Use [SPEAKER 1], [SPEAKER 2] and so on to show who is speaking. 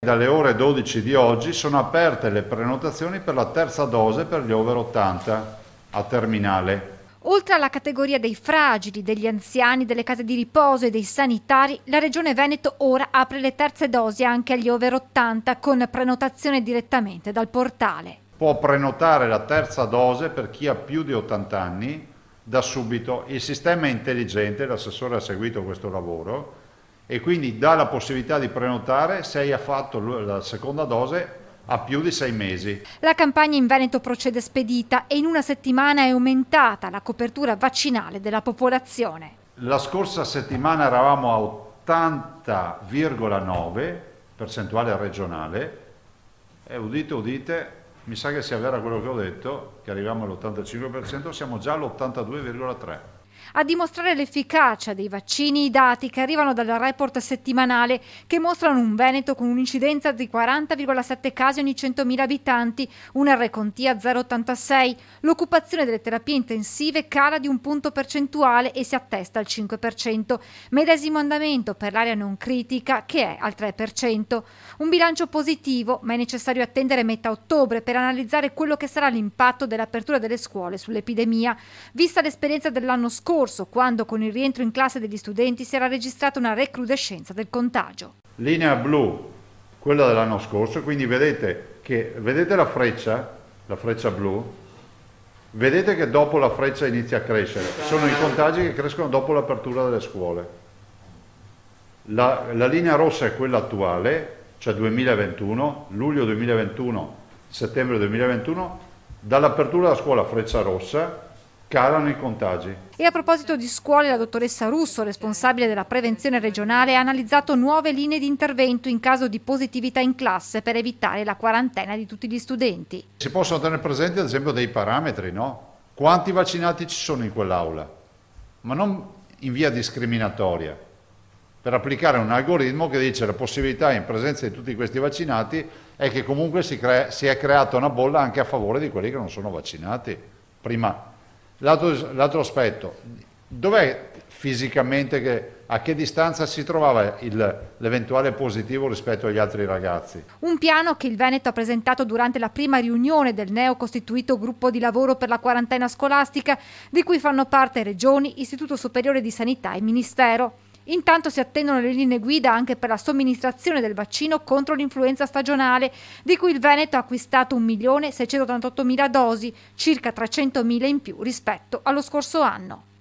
[SPEAKER 1] Dalle ore 12 di oggi sono aperte le prenotazioni per la terza dose per gli over 80 a terminale.
[SPEAKER 2] Oltre alla categoria dei fragili, degli anziani, delle case di riposo e dei sanitari, la Regione Veneto ora apre le terze dosi anche agli over 80 con prenotazione direttamente dal portale.
[SPEAKER 1] Può prenotare la terza dose per chi ha più di 80 anni da subito. Il sistema è intelligente, l'assessore ha seguito questo lavoro e quindi dà la possibilità di prenotare se hai fatto la seconda dose a più di sei mesi.
[SPEAKER 2] La campagna in Veneto procede spedita e in una settimana è aumentata la copertura vaccinale della popolazione.
[SPEAKER 1] La scorsa settimana eravamo a 80,9 percentuale regionale e udite udite mi sa che sia vero quello che ho detto che arriviamo all'85% siamo già all'82,3
[SPEAKER 2] a dimostrare l'efficacia dei vaccini i dati che arrivano dal report settimanale che mostrano un Veneto con un'incidenza di 40,7 casi ogni 100.000 abitanti, una recontia 0,86, l'occupazione delle terapie intensive cala di un punto percentuale e si attesta al 5%, medesimo andamento per l'area non critica che è al 3%. Un bilancio positivo, ma è necessario attendere metà ottobre per analizzare quello che sarà l'impatto dell'apertura delle scuole sull'epidemia, vista l'esperienza dell'anno scorso scorso, quando con il rientro in classe degli studenti si era registrata una recrudescenza del contagio.
[SPEAKER 1] Linea blu, quella dell'anno scorso, quindi vedete, che, vedete la freccia, la freccia blu, vedete che dopo la freccia inizia a crescere, sono i contagi che crescono dopo l'apertura delle scuole. La, la, linea rossa è quella attuale, cioè 2021, luglio 2021, settembre 2021, dall'apertura della scuola freccia rossa calano i contagi.
[SPEAKER 2] E a proposito di scuole, la dottoressa Russo, responsabile della prevenzione regionale, ha analizzato nuove linee di intervento in caso di positività in classe per evitare la quarantena di tutti gli studenti.
[SPEAKER 1] Si possono tenere presenti ad esempio dei parametri, no? Quanti vaccinati ci sono in quell'aula? Ma non in via discriminatoria, per applicare un algoritmo che dice la possibilità in presenza di tutti questi vaccinati è che comunque si, si è creata una bolla anche a favore di quelli che non sono vaccinati. Prima L'altro aspetto, dov'è fisicamente, che, a che distanza si trovava l'eventuale positivo rispetto agli altri ragazzi?
[SPEAKER 2] Un piano che il Veneto ha presentato durante la prima riunione del neocostituito gruppo di lavoro per la quarantena scolastica, di cui fanno parte regioni, Istituto Superiore di Sanità e Ministero. Intanto si attendono le linee guida anche per la somministrazione del vaccino contro l'influenza stagionale, di cui il Veneto ha acquistato 1.688.000 dosi, circa 300.000 in più rispetto allo scorso anno.